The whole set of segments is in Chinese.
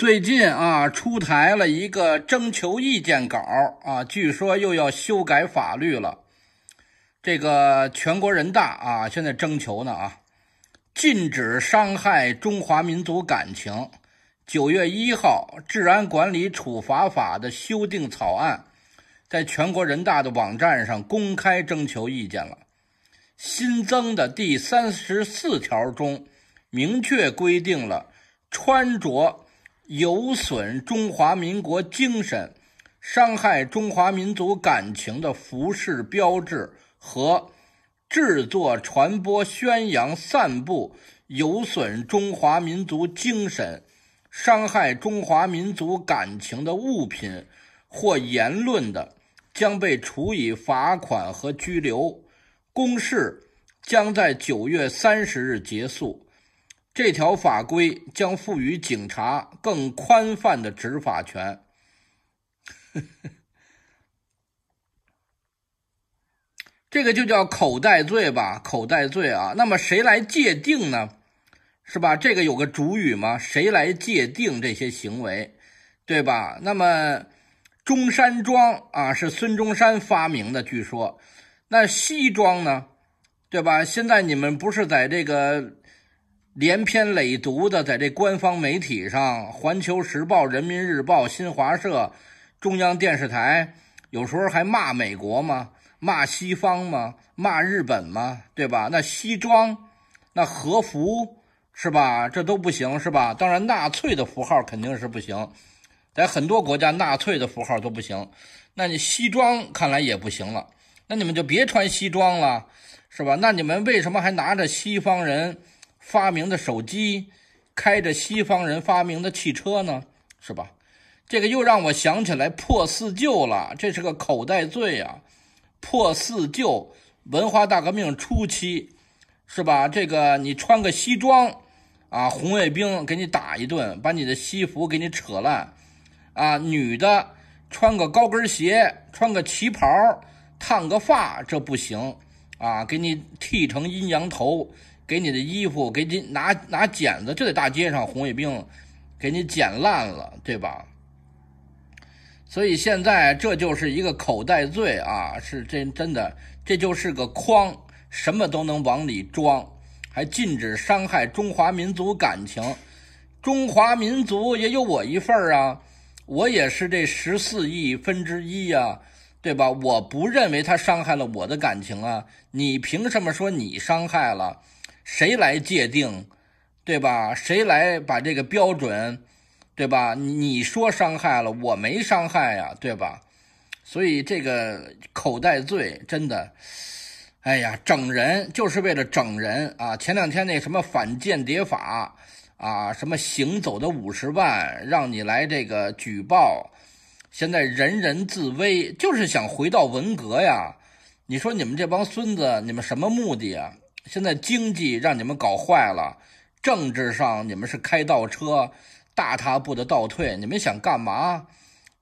最近啊，出台了一个征求意见稿啊，据说又要修改法律了。这个全国人大啊，现在征求呢啊，禁止伤害中华民族感情。九月一号，治安管理处罚法的修订草案，在全国人大的网站上公开征求意见了。新增的第三十四条中，明确规定了穿着。有损中华民国精神、伤害中华民族感情的服饰标志和制作、传播、宣扬、散布有损中华民族精神、伤害中华民族感情的物品或言论的，将被处以罚款和拘留。公示将在九月三十日结束。这条法规将赋予警察更宽泛的执法权，这个就叫口袋罪吧，口袋罪啊。那么谁来界定呢？是吧？这个有个主语吗？谁来界定这些行为，对吧？那么中山装啊，是孙中山发明的，据说。那西装呢，对吧？现在你们不是在这个。连篇累牍的在这官方媒体上，《环球时报》《人民日报》《新华社》《中央电视台》，有时候还骂美国吗？骂西方吗？骂日本吗？对吧？那西装、那和服，是吧？这都不行，是吧？当然，纳粹的符号肯定是不行，在很多国家，纳粹的符号都不行。那你西装看来也不行了，那你们就别穿西装了，是吧？那你们为什么还拿着西方人？发明的手机，开着西方人发明的汽车呢，是吧？这个又让我想起来破四旧了，这是个口袋罪啊！破四旧，文化大革命初期，是吧？这个你穿个西装，啊，红卫兵给你打一顿，把你的西服给你扯烂，啊，女的穿个高跟鞋，穿个旗袍，烫个发，这不行，啊，给你剃成阴阳头。给你的衣服，给你拿拿剪子，就在大街上，红卫兵给你剪烂了，对吧？所以现在这就是一个口袋罪啊，是真真的，这就是个筐，什么都能往里装，还禁止伤害中华民族感情，中华民族也有我一份儿啊，我也是这十四亿分之一呀，对吧？我不认为他伤害了我的感情啊，你凭什么说你伤害了？谁来界定，对吧？谁来把这个标准，对吧？你说伤害了，我没伤害呀，对吧？所以这个口袋罪真的，哎呀，整人就是为了整人啊！前两天那什么反间谍法啊，什么行走的五十万，让你来这个举报，现在人人自危，就是想回到文革呀？你说你们这帮孙子，你们什么目的啊？现在经济让你们搞坏了，政治上你们是开倒车，大踏步的倒退。你们想干嘛，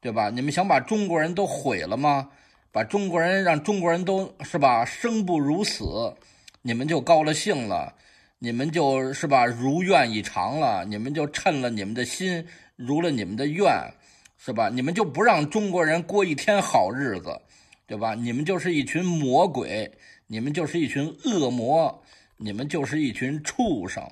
对吧？你们想把中国人都毁了吗？把中国人让中国人都是吧，生不如死，你们就高了兴了，你们就是吧，如愿以偿了，你们就趁了你们的心，如了你们的愿，是吧？你们就不让中国人过一天好日子。对吧？你们就是一群魔鬼，你们就是一群恶魔，你们就是一群畜生。